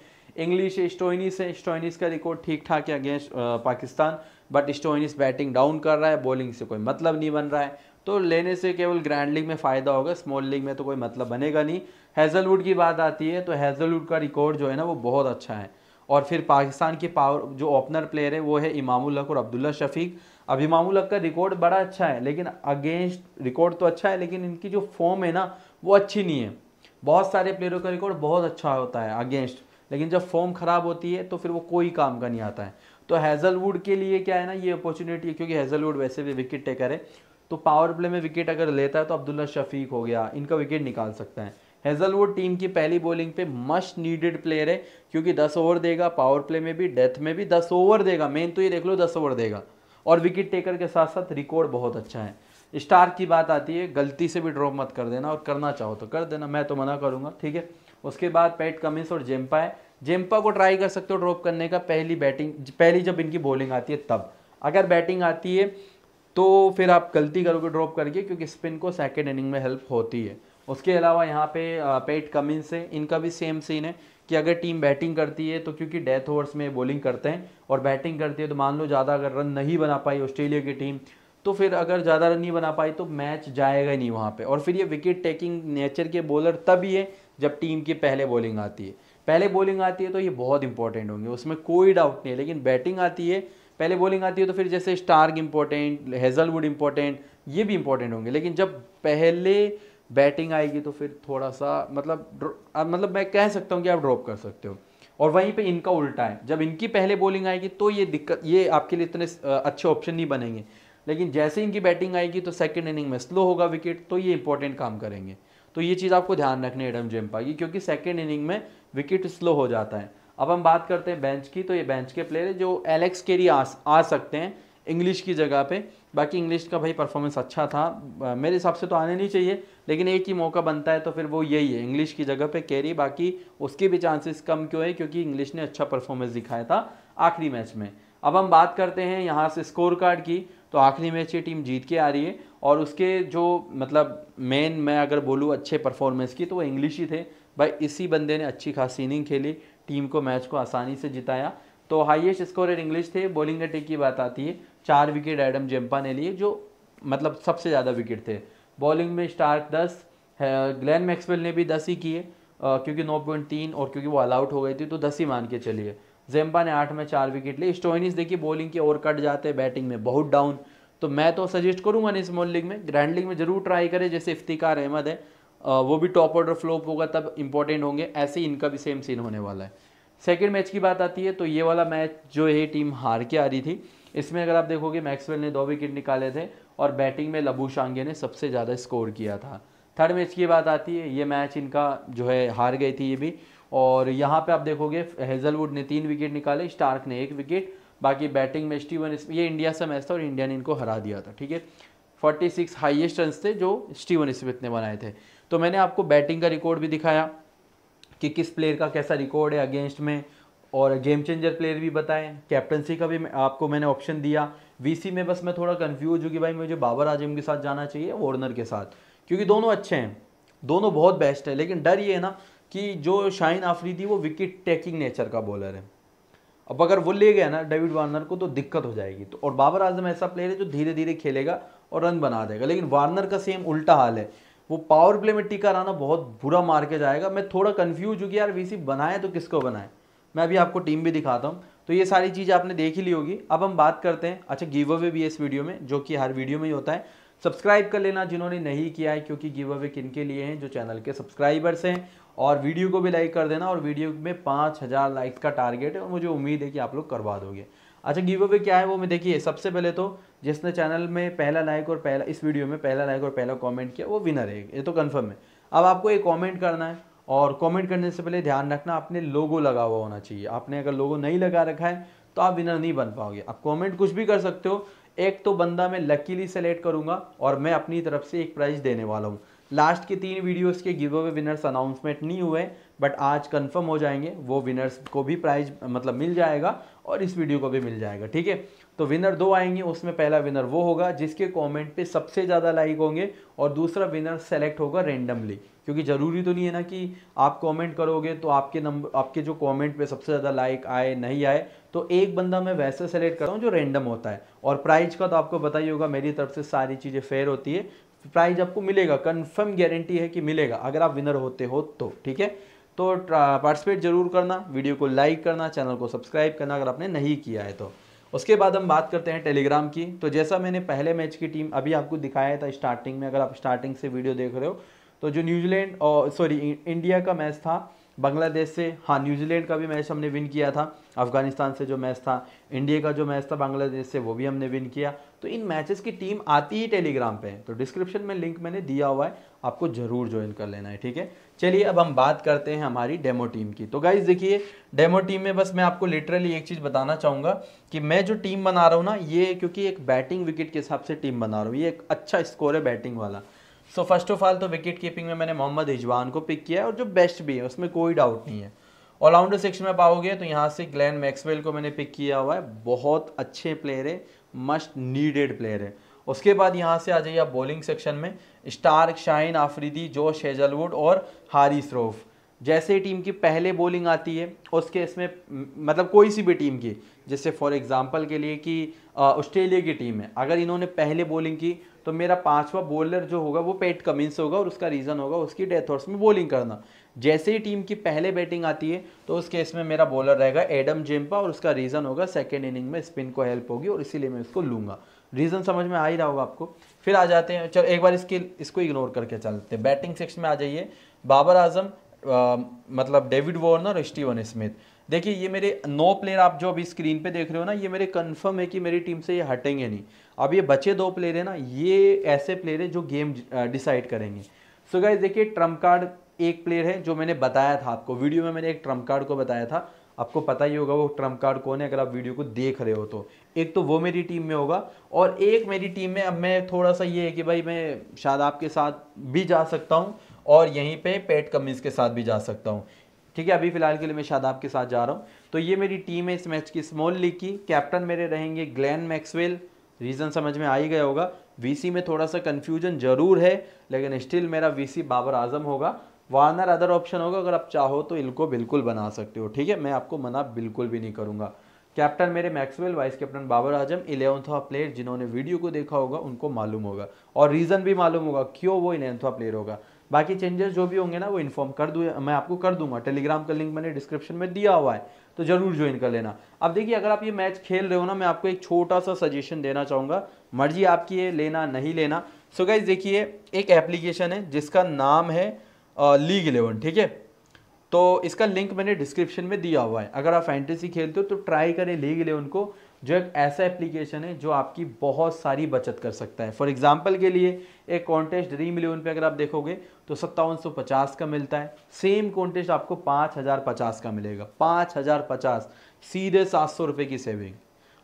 इंग्लिश स्टोइनिस है स्टोइनिस का रिकॉर्ड ठीक ठाक है against Pakistan but Stoinis batting down कर रहा है बॉलिंग से कोई मतलब नहीं बन रहा है तो लेने से केवल ग्रैंड लीग में फ़ायदा होगा स्मॉल लीग में तो कोई मतलब बनेगा नहीं हैज़लवुड की बात आती है तो हेजलवुड का रिकॉर्ड जो है ना वो बहुत अच्छा है और फिर पाकिस्तान के पावर जो ओपनर प्लेयर है वो है इमामुल हक और अब्दुल्ला शफीक अब इमामुल हक का रिकॉर्ड बड़ा अच्छा है लेकिन अगेंस्ट रिकॉर्ड तो अच्छा है लेकिन इनकी जो फॉर्म है ना वो अच्छी नहीं है बहुत सारे प्लेयरों का रिकॉर्ड बहुत अच्छा होता है अगेंस्ट लेकिन जब फॉर्म ख़राब होती है तो फिर वो कोई काम का नहीं आता है तो हैज़लवुड के लिए क्या है ना ये अपॉर्चुनिटी है क्योंकि हैज़लवुड वैसे भी विकेट टेकर है तो पावर प्ले में विकेट अगर लेता है तो अब्दुल्ला शफीक हो गया इनका विकेट निकाल सकता है हेजलवुड टीम की पहली बॉलिंग पे मस्ट नीडेड प्लेयर है क्योंकि दस ओवर देगा पावर प्ले में भी डेथ में भी दस ओवर देगा मेन तो ये देख लो दस ओवर देगा और विकेट टेकर के साथ साथ रिकॉर्ड बहुत अच्छा है स्टार की बात आती है गलती से भी ड्रॉप मत कर देना और करना चाहो तो कर देना मैं तो मना करूँगा ठीक है उसके बाद पैट कमिंस और जेम्पा है जेम्पा को ट्राई कर सकते हो ड्रॉप करने का पहली बैटिंग पहली जब इनकी बॉलिंग आती है तब अगर बैटिंग आती है तो फिर आप गलती करोगे ड्रॉप करके क्योंकि स्पिन को सेकेंड इनिंग में हेल्प होती है उसके अलावा यहाँ पे पेट कमिंस है इनका भी सेम सीन है कि अगर टीम बैटिंग करती है तो क्योंकि डेथ ओवर्स में बॉलिंग करते हैं और बैटिंग करती है तो मान लो ज़्यादा अगर रन नहीं बना पाई ऑस्ट्रेलिया की टीम तो फिर अगर ज़्यादा रन नहीं बना पाई तो मैच जाएगा ही नहीं वहाँ पे और फिर ये विकेट टेकिंग नेचर के बॉलर तभी है जब टीम की पहले बॉलिंग आती है पहले बॉलिंग आती है तो ये बहुत इंपॉर्टेंट होंगे उसमें कोई डाउट नहीं है लेकिन बैटिंग आती है पहले बॉलिंग आती है तो फिर जैसे स्टार्क इंपॉर्टेंट हेजलवुड इंपॉर्टेंट ये भी इंपॉर्टेंट होंगे लेकिन जब पहले बैटिंग आएगी तो फिर थोड़ा सा मतलब मतलब मैं कह सकता हूँ कि आप ड्रॉप कर सकते हो और वहीं पे इनका उल्टा है जब इनकी पहले बॉलिंग आएगी तो ये दिक्कत ये आपके लिए इतने अच्छे ऑप्शन नहीं बनेंगे लेकिन जैसे इनकी बैटिंग आएगी तो सेकेंड इनिंग में स्लो होगा विकेट तो ये इंपॉर्टेंट काम करेंगे तो ये चीज़ आपको ध्यान रखनी है एडम जेम्पा की क्योंकि सेकेंड इनिंग में विकेट स्लो हो जाता है अब हम बात करते हैं बेंच की तो ये बेंच के प्लेयर है जो एलेक्स केरी आ, आ सकते हैं इंग्लिश की जगह पे बाकी इंग्लिश का भाई परफॉर्मेंस अच्छा था मेरे हिसाब से तो आने नहीं चाहिए लेकिन एक ही मौका बनता है तो फिर वो यही है इंग्लिश की जगह पे कैरी बाकी उसके भी चांसेस कम क्यों है क्योंकि इंग्लिश ने अच्छा परफॉर्मेंस दिखाया था आखिरी मैच में अब हम बात करते हैं यहाँ से स्कोर कार्ड की तो आखिरी मैच ये टीम जीत के आ रही है और उसके जो मतलब मेन मैं अगर बोलूँ अच्छे परफॉर्मेंस की तो वो इंग्लिश ही थे भाई इसी बंदे ने अच्छी खासी इनिंग खेली टीम को मैच को आसानी से जिताया तो हाईएस्ट स्कोर इंग्लिश थे बॉलिंग अटैक की बात आती है चार विकेट एडम जेम्पा ने लिए जो मतलब सबसे ज़्यादा विकेट थे बॉलिंग में स्टार्क दस ग्लैन मैक्सवेल ने भी दस ही किए क्योंकि नौ पॉइंट तीन और क्योंकि वो आलआउट हो गई थी तो दस ही मान के चलिए जेम्पा ने आठ में चार विकेट लिए स्टोइनिस देखिए बॉलिंग के ओवर कट जाते हैं बैटिंग में बहुत डाउन तो मैं तो सजेस्ट करूंगा ना स्मॉल लीग में ग्रैंड लीग में ज़रूर ट्राई करें जैसे इफ्तिकार अहमद है वो भी टॉप ऑर्डर फ्लोप होगा तब इंपॉर्टेंट होंगे ऐसे ही इनका भी सेम सीन होने वाला है सेकेंड मैच की बात आती है तो ये वाला मैच जो ये टीम हार के आ रही थी इसमें अगर आप देखोगे मैक्सवेल ने दो विकेट निकाले थे और बैटिंग में लबू शांगे ने सबसे ज़्यादा स्कोर किया था थर्ड मैच की बात आती है ये मैच इनका जो है हार गई थी ये भी और यहाँ पे आप देखोगे हेजलवुड ने तीन विकेट निकाले स्टार्क ने एक विकेट बाकी बैटिंग में स्टीवन ये इंडिया से मैच था और इंडिया ने इनको हरा दिया था ठीक है 46 हाइएस्ट रन थे जो स्टीवन स्मिथ ने बनाए थे तो मैंने आपको बैटिंग का रिकॉर्ड भी दिखाया कि किस प्लेयर का कैसा रिकॉर्ड है अगेंस्ट में और गेम चेंजर प्लेयर भी बताएं कैप्टनसी का भी आपको मैंने ऑप्शन दिया वीसी में बस मैं थोड़ा कन्फ्यूज हूँ कि भाई मुझे बाबर आजम के साथ जाना चाहिए वार्नर के साथ क्योंकि दोनों अच्छे हैं दोनों बहुत बेस्ट है लेकिन डर ये है ना कि जो शाहिन आफरीदी वो विकेट टेकिंग नेचर का बॉलर है अब अगर वो ले गया ना डेविड वार्नर को तो दिक्कत हो जाएगी तो और बाबर आजम ऐसा प्लेयर है जो धीरे धीरे खेलेगा और रन बना देगा लेकिन वार्नर का सेम उल्टा हाल है वो पावर प्ले में टिका रहना बहुत बुरा मार के जाएगा मैं थोड़ा कन्फ्यूज हूँ कि यार वी बनाए तो किसको बनाए मैं अभी आपको टीम भी दिखाता हूँ तो ये सारी चीज़ आपने देख ही ली होगी अब हम बात करते हैं अच्छा गिव अवे भी है इस वीडियो में जो कि हर वीडियो में ही होता है सब्सक्राइब कर लेना जिन्होंने नहीं किया है क्योंकि गिव अवे किन के लिए हैं जो चैनल के सब्सक्राइबर्स हैं और वीडियो को भी लाइक कर देना और वीडियो में पाँच हज़ार लाइक्स का टारगेट है और मुझे उम्मीद है कि आप लोग करवा दोगे अच्छा गिव अवे क्या है वो मैं देखिए सबसे पहले तो जिसने चैनल में पहला लाइक और पहला इस वीडियो में पहला लाइक और पहला कमेंट किया वो विनर है ये तो कंफर्म है अब आपको एक कमेंट करना है और कमेंट करने से पहले ध्यान रखना आपने लोगो लगा हुआ होना चाहिए आपने अगर लोगो नहीं लगा रखा है तो आप विनर नहीं बन पाओगे आप कॉमेंट कुछ भी कर सकते हो एक तो बंदा मैं लकीली सेलेक्ट करूंगा और मैं अपनी तरफ से एक प्राइज़ देने वाला हूँ लास्ट के तीन वीडियोज़ के गिव अवे विनर्स अनाउंसमेंट नहीं हुए बट आज कंफर्म हो जाएंगे वो विनर्स को भी प्राइज मतलब मिल जाएगा और इस वीडियो को भी मिल जाएगा ठीक है तो विनर दो आएंगे उसमें पहला विनर वो होगा जिसके कमेंट पे सबसे ज़्यादा लाइक होंगे और दूसरा विनर सेलेक्ट होगा रेंडमली क्योंकि ज़रूरी तो नहीं है ना कि आप कमेंट करोगे तो आपके नंबर आपके जो कमेंट पे सबसे ज़्यादा लाइक आए नहीं आए तो एक बंदा मैं वैसे सेलेक्ट करता हूँ जो रेंडम होता है और प्राइज का तो आपको ही होगा मेरी तरफ से सारी चीज़ें फेयर होती है प्राइज आपको मिलेगा कन्फर्म गारंटी है कि मिलेगा अगर आप विनर होते हो तो ठीक है तो पार्टिसिपेट जरूर करना वीडियो को लाइक करना चैनल को सब्सक्राइब करना अगर आपने नहीं किया है तो उसके बाद हम बात करते हैं टेलीग्राम की तो जैसा मैंने पहले मैच की टीम अभी आपको दिखाया था स्टार्टिंग में अगर आप स्टार्टिंग से वीडियो देख रहे हो तो जो न्यूजीलैंड और सॉरी इंडिया का मैच था बांग्लादेश से हाँ न्यूजीलैंड का भी मैच हमने विन किया था अफगानिस्तान से जो मैच था इंडिया का जो मैच था बांग्लादेश से वो भी हमने विन किया तो इन मैचेस की टीम आती ही टेलीग्राम पे है तो डिस्क्रिप्शन में लिंक मैंने दिया हुआ है आपको ज़रूर ज्वाइन कर लेना है ठीक है चलिए अब हम बात करते हैं हमारी डेमो टीम की तो गाइज देखिए डेमो टीम में बस मैं आपको लिटरली एक चीज़ बताना चाहूँगा कि मैं जो टीम बना रहा हूँ ना ये क्योंकि एक बैटिंग विकेट के हिसाब से टीम बना रहा हूँ ये एक अच्छा स्कोर है बैटिंग वाला सो फर्स्ट ऑफ ऑल तो विकेट कीपिंग में मैंने मोहम्मद हिजवान को पिक किया है और जो बेस्ट भी है उसमें कोई डाउट नहीं है ऑलराउंडर सेक्शन में पाओगे तो यहाँ से ग्लैन मैक्सवेल को मैंने पिक किया हुआ है बहुत अच्छे प्लेयर है मस्ट नीडेड प्लेयर है उसके बाद यहाँ से आ जाइए आप बॉलिंग सेक्शन में Starc Shaheen Afridi Josh Hazlewood और हारी रोफ जैसे ही टीम की पहले बॉलिंग आती है उस केस में मतलब कोई सी भी टीम की जैसे फॉर एग्जांपल के लिए कि ऑस्ट्रेलिया की टीम है अगर इन्होंने पहले बॉलिंग की तो मेरा पांचवा बॉलर जो होगा वो पेट कमिंस होगा और उसका रीज़न होगा उसकी डेथ हॉर्स में बॉलिंग करना जैसे ही टीम की पहले बैटिंग आती है तो उस केस में मेरा बॉलर रहेगा एडम जेम्पा और उसका रीज़न होगा सेकेंड इनिंग में स्पिन को हेल्प होगी और इसीलिए मैं उसको लूँगा रीज़न समझ में आ ही रहा होगा आपको फिर आ जाते हैं चलो एक बार इसके इसको इग्नोर करके चलते हैं बैटिंग सेक्शन में आ जाइए बाबर आजम आ, मतलब डेविड वॉर्नर और स्टीवन स्मिथ देखिए ये मेरे नौ प्लेयर आप जो अभी स्क्रीन पे देख रहे हो ना ये मेरे कंफर्म है कि मेरी टीम से ये हटेंगे नहीं अब ये बचे दो प्लेयर है ना ये ऐसे प्लेयर है जो गेम डिसाइड करेंगे सो गाइज देखिए ट्रम्प कार्ड एक प्लेयर है जो मैंने बताया था आपको वीडियो में मैंने एक ट्रम्प कार्ड को बताया था आपको पता ही होगा वो ट्रम्प कार्ड कौन है अगर आप वीडियो को देख रहे हो तो एक तो वो मेरी टीम में होगा और एक मेरी टीम में अब मैं थोड़ा सा ये है कि भाई मैं शायद आपके साथ भी जा सकता हूँ और यहीं पे पेट कमिंस के साथ भी जा सकता हूँ ठीक है अभी फ़िलहाल के लिए मैं शायद आपके साथ जा रहा हूँ तो ये मेरी टीम है इस मैच की स्मॉल लीग की कैप्टन मेरे रहेंगे ग्लैन मैक्सवेल रीज़न समझ में आ ही गया होगा वीसी में थोड़ा सा कन्फ्यूजन ज़रूर है लेकिन स्टिल मेरा वीसी बाबर आजम होगा वार्नर अदर ऑप्शन होगा अगर आप चाहो तो इनको बिल्कुल बना सकते हो ठीक है मैं आपको मना बिल्कुल भी नहीं करूँगा कैप्टन मेरे Maxwell vice captain Babar Azam इलेवंथवा प्लेयर जिन्होंने वीडियो को देखा होगा उनको मालूम होगा और रीज़न भी मालूम होगा क्यों वो इलेवंथवा प्लेयर होगा बाकी चेंजेस जो भी होंगे ना वो इन्फॉर्म कर दूँ मैं आपको कर दूंगा टेलीग्राम का लिंक मैंने डिस्क्रिप्शन में दिया हुआ है तो ज़रूर ज्वाइन कर लेना अब देखिए अगर आप ये मैच खेल रहे हो ना मैं आपको एक छोटा सा सजेशन देना चाहूँगा मर्जी आपकी है लेना नहीं लेना सो गाइज देखिए एक एप्लीकेशन है जिसका नाम है लीग इलेवन ठीक है तो इसका लिंक मैंने डिस्क्रिप्शन में दिया हुआ है अगर आप फैंटेसी खेलते हो तो ट्राई करें लीग इलेवन को जो एक ऐसा एप्लीकेशन है जो आपकी बहुत सारी बचत कर सकता है फॉर एग्जाम्पल के लिए एक कॉन्टेस्ट ड्रीम इलेवन पे अगर आप देखोगे तो सत्तावन सौ पचास का मिलता है सेम कॉन्टेस्ट आपको पाँच हज़ार पचास का मिलेगा पाँच हज़ार पचास सीधे सात सौ रुपये की सेविंग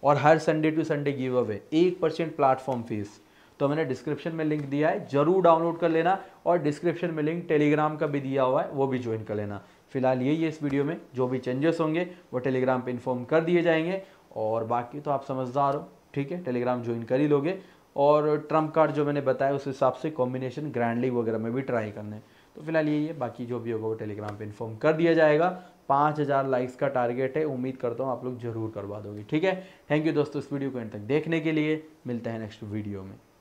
और हर Sunday to Sunday give away एक परसेंट प्लेटफॉर्म फीस तो मैंने डिस्क्रिप्शन में लिंक दिया है जरूर डाउनलोड कर लेना और डिस्क्रिप्शन में लिंक टेलीग्राम का भी दिया हुआ है वो भी ज्वाइन कर लेना फिलहाल यही है इस वीडियो में जो भी चेंजेस होंगे वो टेलीग्राम पे इन्फॉर्म कर दिए जाएंगे और बाकी तो आप समझदार हो ठीक है टेलीग्राम ज्वाइन कर ही लोगे और ट्रम्प कार्ड जो मैंने बताया उस हिसाब से कॉम्बिनेशन ग्रैंडली वगैरह में भी ट्राई करने तो फिलहाल यही है बाकी जो भी होगा वो टेलीग्राम पे इन्फॉर्म कर दिया जाएगा पाँच हज़ार लाइक्स का टारगेट है उम्मीद करता हूँ आप लोग जरूर करवा दोगे ठीक है थैंक यू दोस्तों इस वीडियो को एंड तक देखने के लिए मिलते हैं नेक्स्ट वीडियो में